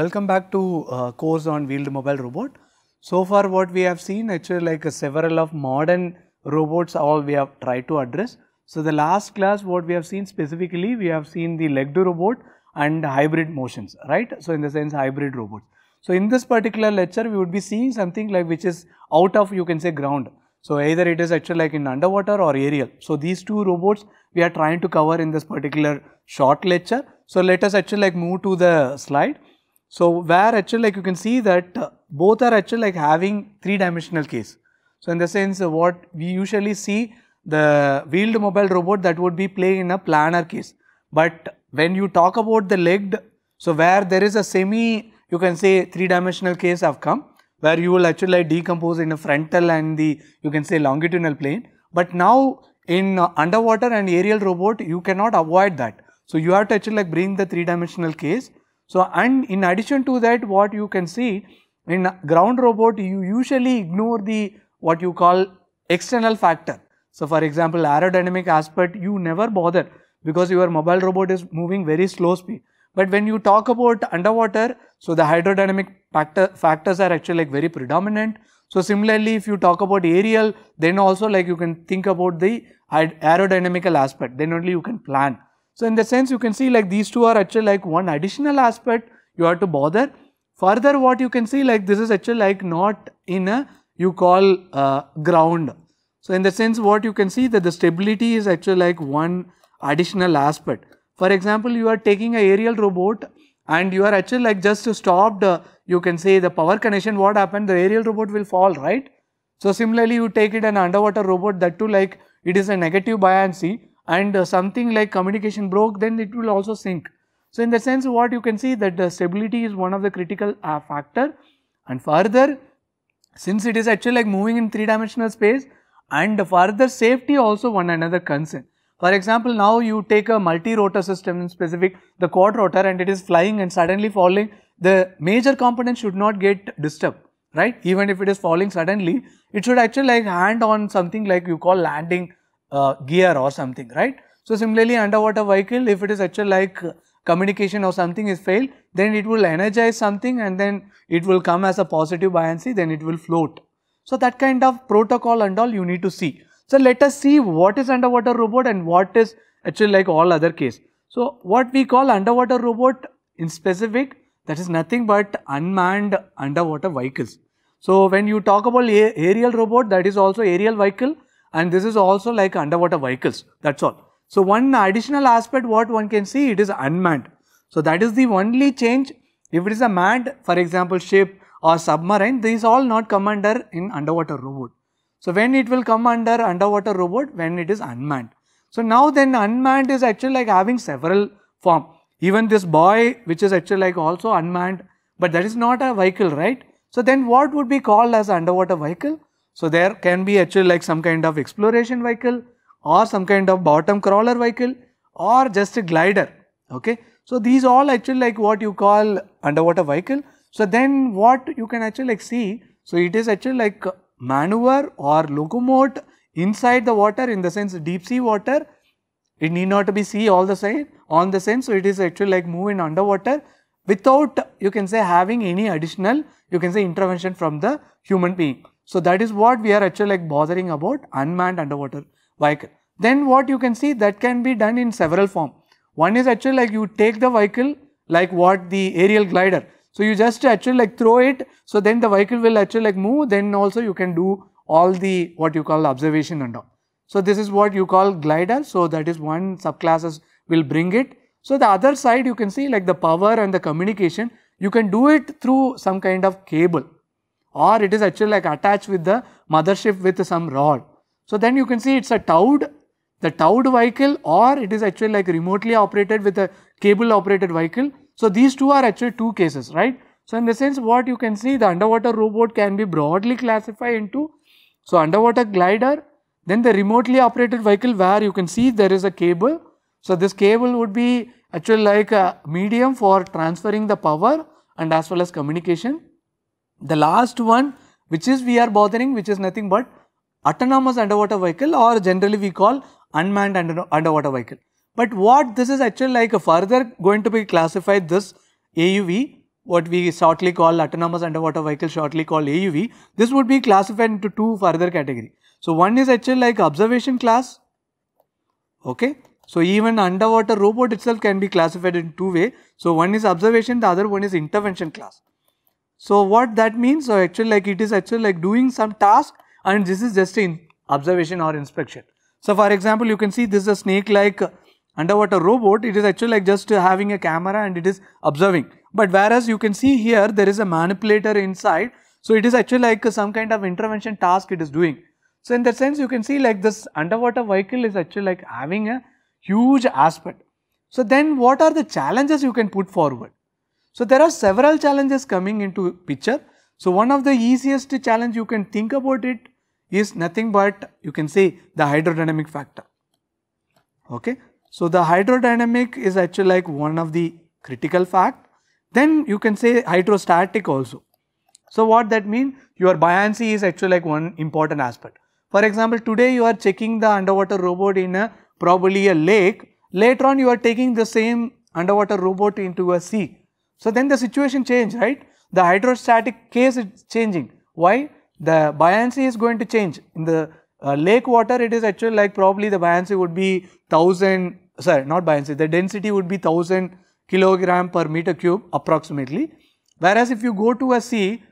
Welcome back to uh, course on wheeled mobile robot. So far what we have seen actually like uh, several of modern robots all we have tried to address. So the last class what we have seen specifically we have seen the legged robot and hybrid motions right. So in the sense hybrid robots. So in this particular lecture we would be seeing something like which is out of you can say ground. So either it is actually like in underwater or aerial. So these two robots we are trying to cover in this particular short lecture. So let us actually like move to the slide. So, where actually like you can see that uh, both are actually like having three dimensional case. So, in the sense uh, what we usually see the wheeled mobile robot that would be playing in a planar case. But when you talk about the legged, so where there is a semi you can say three dimensional case have come where you will actually like decompose in a frontal and the you can say longitudinal plane. But now in uh, underwater and aerial robot you cannot avoid that. So, you have to actually like bring the three dimensional case so, and in addition to that what you can see in ground robot you usually ignore the what you call external factor. So, for example, aerodynamic aspect you never bother because your mobile robot is moving very slow speed. But when you talk about underwater, so the hydrodynamic factor, factors are actually like very predominant. So similarly, if you talk about aerial, then also like you can think about the aerodynamical aspect, then only you can plan. So, in the sense you can see like these two are actually like one additional aspect you have to bother. Further what you can see like this is actually like not in a you call uh, ground. So, in the sense what you can see that the stability is actually like one additional aspect. For example, you are taking a aerial robot and you are actually like just stopped uh, you can say the power connection what happened the aerial robot will fall right. So, similarly you take it an underwater robot that too like it is a negative buoyancy and uh, something like communication broke then it will also sink. So, in that sense what you can see that the stability is one of the critical uh, factor and further since it is actually like moving in three dimensional space and further safety also one another concern. For example, now you take a multi-rotor system in specific the quad rotor and it is flying and suddenly falling the major component should not get disturbed right even if it is falling suddenly it should actually like hand on something like you call landing uh, gear or something, right? So similarly, underwater vehicle, if it is actually like uh, communication or something is failed, then it will energize something and then it will come as a positive buoyancy, then it will float. So that kind of protocol and all you need to see. So let us see what is underwater robot and what is actually like all other case. So what we call underwater robot in specific, that is nothing but unmanned underwater vehicles. So when you talk about aerial robot, that is also aerial vehicle and this is also like underwater vehicles, that's all. So, one additional aspect what one can see, it is unmanned. So, that is the only change. If it is a manned, for example, ship or submarine, these all not come under in underwater robot. So, when it will come under underwater robot, when it is unmanned. So, now then unmanned is actually like having several form. Even this boy which is actually like also unmanned, but that is not a vehicle, right? So, then what would be called as underwater vehicle? So, there can be actually like some kind of exploration vehicle or some kind of bottom crawler vehicle or just a glider. Okay. So, these all actually like what you call underwater vehicle. So, then what you can actually like see, so it is actually like maneuver or locomote inside the water in the sense deep sea water. It need not be sea all the same on the sense. So, it is actually like move in underwater without you can say having any additional you can say intervention from the human being. So, that is what we are actually like bothering about unmanned underwater vehicle. Then what you can see that can be done in several form. One is actually like you take the vehicle like what the aerial glider. So, you just actually like throw it. So, then the vehicle will actually like move then also you can do all the what you call observation and all. So, this is what you call glider. So, that is one subclasses will bring it. So, the other side you can see like the power and the communication you can do it through some kind of cable or it is actually like attached with the mothership with some rod. So, then you can see it is a towed, the towed vehicle or it is actually like remotely operated with a cable operated vehicle. So, these two are actually two cases, right. So, in the sense what you can see the underwater robot can be broadly classified into, so underwater glider, then the remotely operated vehicle where you can see there is a cable. So, this cable would be actually like a medium for transferring the power and as well as communication. The last one which is we are bothering which is nothing but autonomous underwater vehicle or generally we call unmanned under underwater vehicle. But what this is actually like further going to be classified this AUV what we shortly call autonomous underwater vehicle shortly called AUV this would be classified into two further category. So, one is actually like observation class okay. So, even underwater robot itself can be classified in two way. So, one is observation the other one is intervention class. So what that means? So actually like it is actually like doing some task and this is just in observation or inspection. So for example, you can see this is a snake like underwater robot. It is actually like just having a camera and it is observing. But whereas you can see here there is a manipulator inside. So it is actually like some kind of intervention task it is doing. So in that sense you can see like this underwater vehicle is actually like having a huge aspect. So then what are the challenges you can put forward? So, there are several challenges coming into picture. So, one of the easiest challenge you can think about it is nothing but you can say the hydrodynamic factor. Okay. So, the hydrodynamic is actually like one of the critical fact. Then you can say hydrostatic also. So, what that means? Your buoyancy is actually like one important aspect. For example, today you are checking the underwater robot in a probably a lake. Later on you are taking the same underwater robot into a sea. So then the situation change, right? The hydrostatic case is changing. Why? The buoyancy is going to change. In the uh, lake water, it is actually like probably the buoyancy would be 1000, sorry, not buoyancy, the density would be 1000 kilogram per meter cube approximately. Whereas if you go to a sea,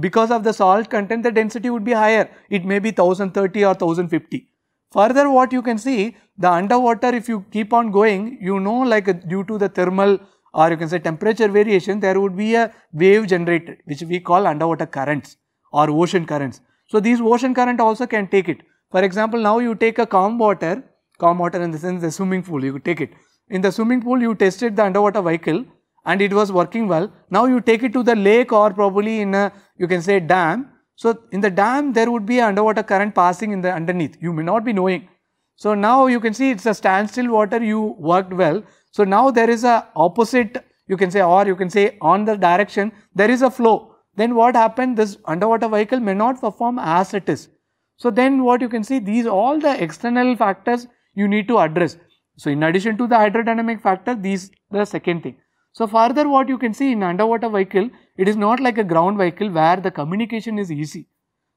because of the salt content, the density would be higher. It may be 1030 or 1050. Further, what you can see, the underwater, if you keep on going, you know like uh, due to the thermal or you can say temperature variation, there would be a wave generated which we call underwater currents or ocean currents. So, these ocean current also can take it. For example, now you take a calm water, calm water in the sense the swimming pool, you take it. In the swimming pool, you tested the underwater vehicle and it was working well. Now, you take it to the lake or probably in a, you can say dam. So, in the dam, there would be underwater current passing in the underneath. You may not be knowing. So, now you can see it is a standstill water, you worked well. So, now there is a opposite you can say or you can say on the direction there is a flow then what happened this underwater vehicle may not perform as it is. So, then what you can see these all the external factors you need to address. So, in addition to the hydrodynamic factor these the second thing. So, further what you can see in underwater vehicle it is not like a ground vehicle where the communication is easy.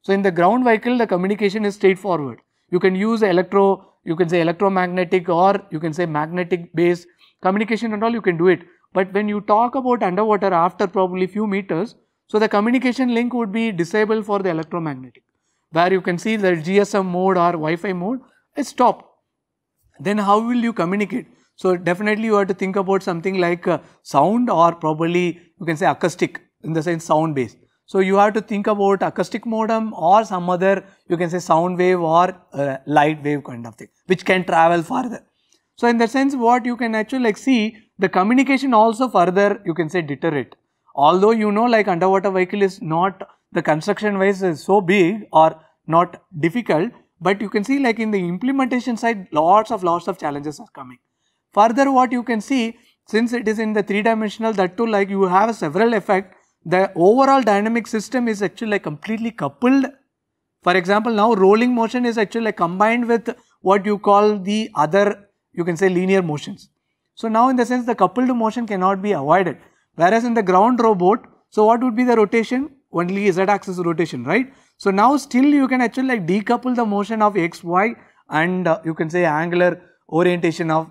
So, in the ground vehicle the communication is straightforward. You can use electro you can say electromagnetic or you can say magnetic based communication and all you can do it. But when you talk about underwater after probably few meters, so the communication link would be disabled for the electromagnetic, where you can see the GSM mode or Wi-Fi mode is stopped. Then how will you communicate? So definitely you have to think about something like uh, sound or probably you can say acoustic in the sense sound based. So you have to think about acoustic modem or some other you can say sound wave or uh, light wave kind of thing which can travel farther. So, in that sense what you can actually like see the communication also further you can say deteriorate. Although you know like underwater vehicle is not the construction wise is so big or not difficult but you can see like in the implementation side lots of lots of challenges are coming. Further what you can see since it is in the three dimensional that too like you have several effect the overall dynamic system is actually like completely coupled. For example now rolling motion is actually like combined with what you call the other you can say linear motions. So now in the sense the coupled motion cannot be avoided whereas in the ground robot so what would be the rotation only z axis rotation right. So now still you can actually like decouple the motion of x y and uh, you can say angular orientation of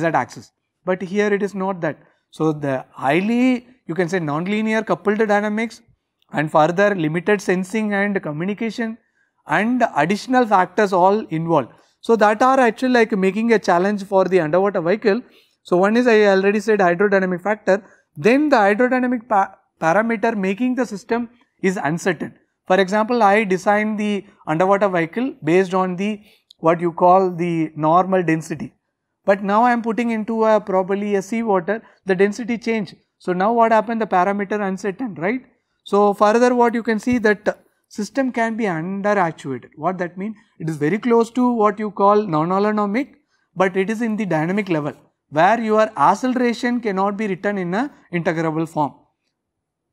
z axis but here it is not that. So the highly you can say nonlinear coupled dynamics and further limited sensing and communication and additional factors all involved. So, that are actually like making a challenge for the underwater vehicle. So, one is I already said hydrodynamic factor, then the hydrodynamic pa parameter making the system is uncertain. For example, I design the underwater vehicle based on the what you call the normal density. But now I am putting into a probably a sea water, the density change. So, now what happened the parameter uncertain, right. So, further what you can see that system can be underactuated. What that means? It is very close to what you call non-holonomic but it is in the dynamic level where your acceleration cannot be written in a integrable form.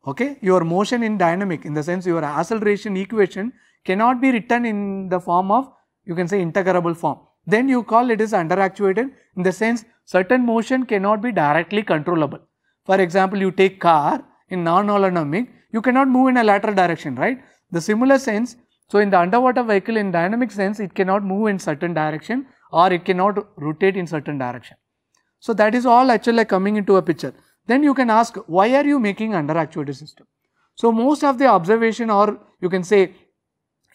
Okay? Your motion in dynamic in the sense your acceleration equation cannot be written in the form of you can say integrable form. Then you call it is underactuated in the sense certain motion cannot be directly controllable. For example, you take car in non-holonomic, you cannot move in a lateral direction, right? The similar sense, so in the underwater vehicle in dynamic sense, it cannot move in certain direction or it cannot rotate in certain direction. So that is all actually coming into a picture. Then you can ask, why are you making underactuated system? So most of the observation or you can say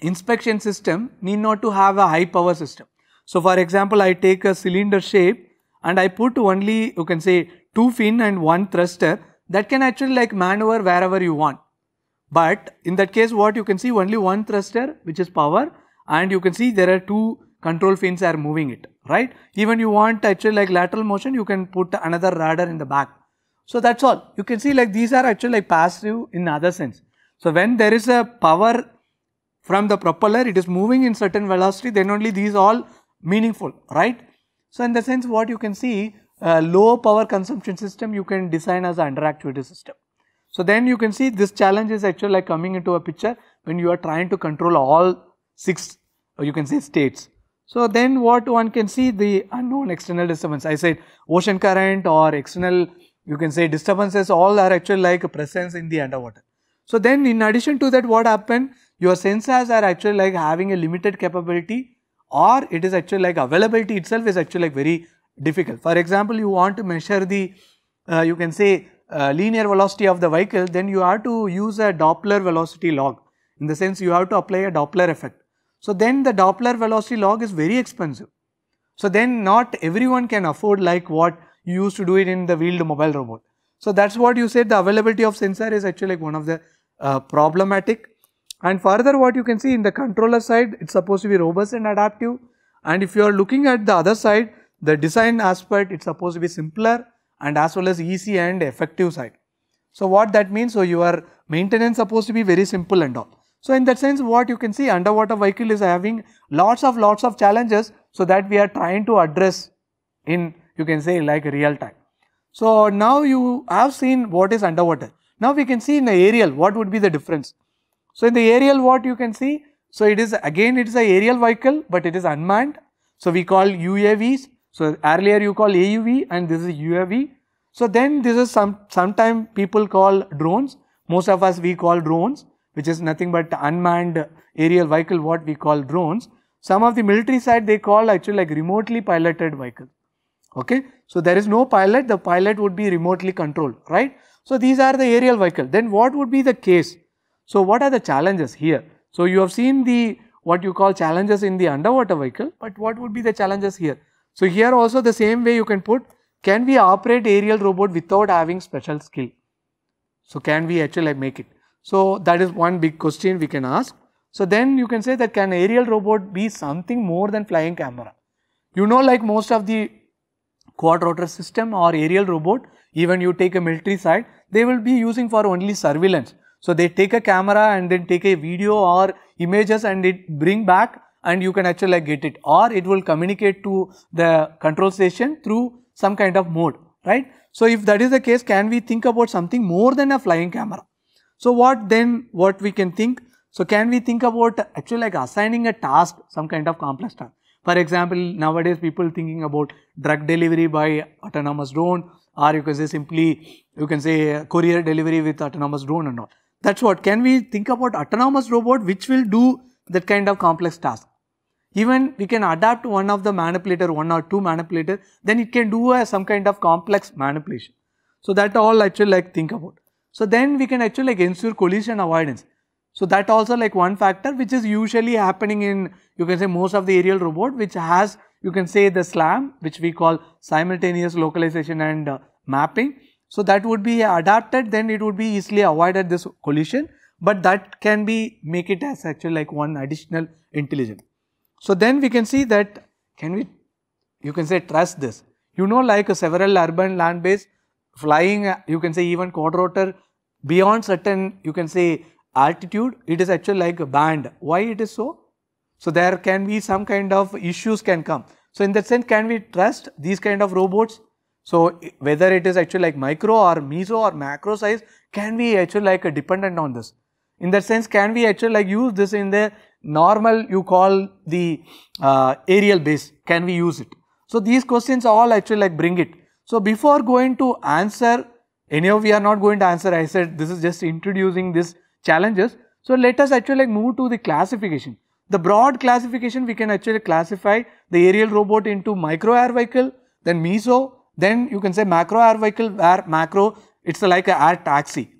inspection system need not to have a high power system. So for example, I take a cylinder shape and I put only you can say two fin and one thruster that can actually like maneuver wherever you want. But in that case, what you can see only one thruster, which is power, and you can see there are two control fins are moving it, right? Even you want actually like lateral motion, you can put another radar in the back. So that's all. You can see like these are actually like passive in other sense. So when there is a power from the propeller, it is moving in certain velocity, then only these all meaningful, right? So in the sense what you can see, uh, low power consumption system you can design as an underactivated system. So then you can see this challenge is actually like coming into a picture when you are trying to control all 6 you can say states. So then what one can see the unknown external disturbance. I said ocean current or external you can say disturbances all are actually like presence in the underwater. So then in addition to that what happened your sensors are actually like having a limited capability or it is actually like availability itself is actually like very difficult. For example, you want to measure the uh, you can say uh, linear velocity of the vehicle, then you have to use a Doppler velocity log. In the sense you have to apply a Doppler effect. So then the Doppler velocity log is very expensive. So then not everyone can afford like what you used to do it in the wheeled mobile robot. So that's what you said the availability of sensor is actually like one of the uh, problematic. And further what you can see in the controller side, it's supposed to be robust and adaptive. And if you are looking at the other side, the design aspect, it's supposed to be simpler and as well as easy and effective side. So what that means, so your maintenance supposed to be very simple and all. So in that sense, what you can see underwater vehicle is having lots of lots of challenges so that we are trying to address in you can say like real time. So now you have seen what is underwater. Now we can see in the aerial what would be the difference. So in the aerial what you can see, so it is again it is a aerial vehicle but it is unmanned. So we call UAVs so earlier you call AUV and this is UAV. So then this is some sometime people call drones. Most of us we call drones which is nothing but unmanned aerial vehicle what we call drones. Some of the military side they call actually like remotely piloted vehicle. Okay. So there is no pilot, the pilot would be remotely controlled, right? So these are the aerial vehicle. Then what would be the case? So what are the challenges here? So you have seen the what you call challenges in the underwater vehicle, but what would be the challenges here? So, here also the same way you can put can we operate aerial robot without having special skill? So, can we actually make it? So, that is one big question we can ask. So, then you can say that can aerial robot be something more than flying camera? You know like most of the quadrotor system or aerial robot, even you take a military side, they will be using for only surveillance. So, they take a camera and then take a video or images and it bring back and you can actually like get it or it will communicate to the control station through some kind of mode, right. So, if that is the case can we think about something more than a flying camera. So, what then what we can think? So, can we think about actually like assigning a task some kind of complex task. For example, nowadays people thinking about drug delivery by autonomous drone or you can say simply you can say courier delivery with autonomous drone and all. That is what can we think about autonomous robot which will do that kind of complex task. Even we can adapt one of the manipulator, one or two manipulator, then it can do a, some kind of complex manipulation. So that all actually like think about. So then we can actually like ensure collision avoidance. So that also like one factor which is usually happening in you can say most of the aerial robot which has you can say the SLAM which we call simultaneous localization and uh, mapping. So that would be adapted then it would be easily avoided this collision but that can be make it as actually like one additional intelligence. So, then we can see that can we you can say trust this you know like several urban land based flying uh, you can say even quadrotor beyond certain you can say altitude it is actually like a band why it is so so there can be some kind of issues can come so in that sense can we trust these kind of robots so whether it is actually like micro or meso or macro size can we actually like dependent on this in that sense, can we actually like use this in the normal you call the uh, aerial base? Can we use it? So, these questions all actually like bring it. So, before going to answer, any of, we are not going to answer, I said this is just introducing these challenges. So, let us actually like move to the classification. The broad classification we can actually classify the aerial robot into micro air vehicle, then meso, then you can say macro air vehicle where macro it's like a air taxi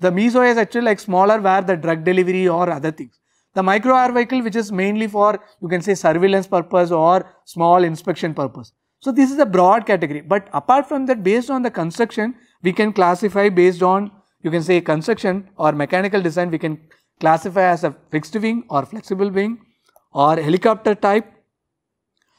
the meso is actually like smaller where the drug delivery or other things. The micro air vehicle which is mainly for you can say surveillance purpose or small inspection purpose. So this is a broad category but apart from that based on the construction we can classify based on you can say construction or mechanical design we can classify as a fixed wing or flexible wing or helicopter type.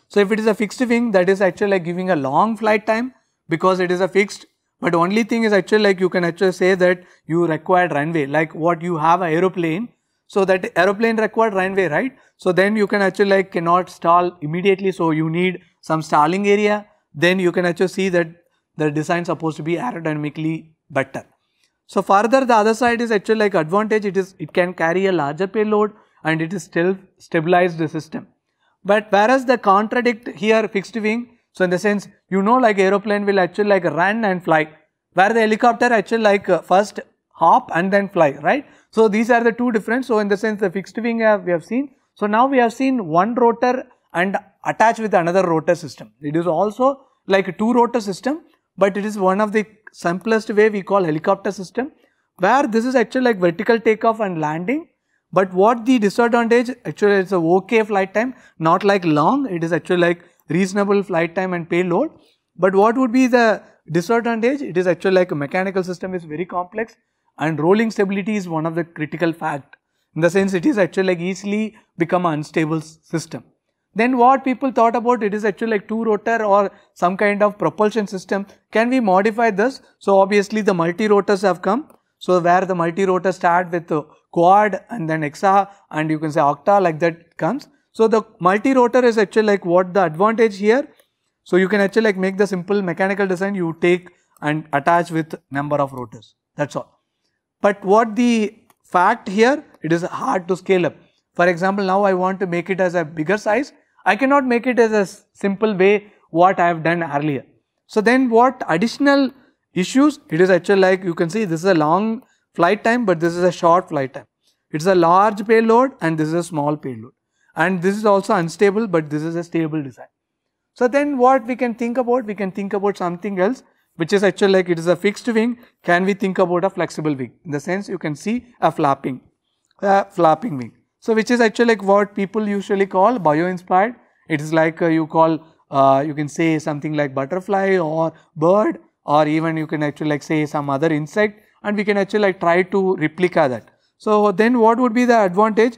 So if it is a fixed wing that is actually like giving a long flight time because it is a fixed but only thing is actually like you can actually say that you required runway, like what you have an aeroplane. So that aeroplane required runway, right? So then you can actually like cannot stall immediately. So you need some stalling area. Then you can actually see that the design supposed to be aerodynamically better. So further the other side is actually like advantage. It is it can carry a larger payload and it is still stabilized the system. But whereas the contradict here fixed wing so in the sense, you know like aeroplane will actually like run and fly, where the helicopter actually like uh, first hop and then fly, right? So these are the two different. So in the sense, the fixed wing have, uh, we have seen. So now we have seen one rotor and attached with another rotor system. It is also like a two rotor system, but it is one of the simplest way we call helicopter system, where this is actually like vertical takeoff and landing. But what the disadvantage actually it's a okay flight time, not like long. It is actually like reasonable flight time and payload. But what would be the disadvantage? It is actually like a mechanical system is very complex and rolling stability is one of the critical fact. In the sense it is actually like easily become an unstable system. Then what people thought about it is actually like two rotor or some kind of propulsion system. Can we modify this? So obviously the multi rotors have come. So where the multi rotor start with quad and then hexa and you can say octa like that comes. So the multi-rotor is actually like what the advantage here. So you can actually like make the simple mechanical design you take and attach with number of rotors. That's all. But what the fact here, it is hard to scale up. For example, now I want to make it as a bigger size. I cannot make it as a simple way what I have done earlier. So then what additional issues? It is actually like you can see this is a long flight time, but this is a short flight time. It's a large payload and this is a small payload and this is also unstable but this is a stable design. So then what we can think about? We can think about something else which is actually like it is a fixed wing. Can we think about a flexible wing? In the sense you can see a flapping, a flapping wing. So which is actually like what people usually call bio-inspired. It is like uh, you call, uh, you can say something like butterfly or bird or even you can actually like say some other insect and we can actually like try to replica that. So then what would be the advantage?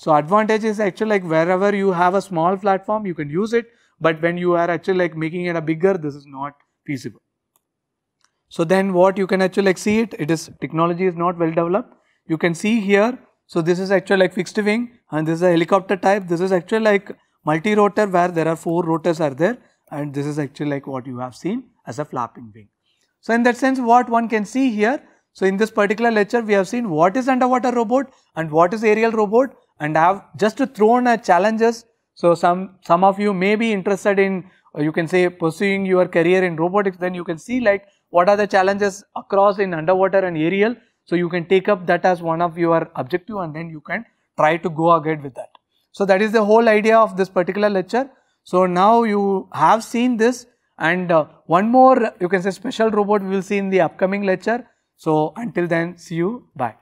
So, advantage is actually like wherever you have a small platform you can use it but when you are actually like making it a bigger this is not feasible. So, then what you can actually like see it, it is technology is not well developed. You can see here, so this is actually like fixed wing and this is a helicopter type. This is actually like multi-rotor where there are four rotors are there and this is actually like what you have seen as a flapping wing. So, in that sense what one can see here, so in this particular lecture we have seen what is underwater robot and what is aerial robot and have just thrown a challenges. So some, some of you may be interested in uh, you can say pursuing your career in robotics then you can see like what are the challenges across in underwater and aerial. So you can take up that as one of your objective and then you can try to go ahead with that. So that is the whole idea of this particular lecture. So now you have seen this and uh, one more you can say special robot we will see in the upcoming lecture. So until then see you bye.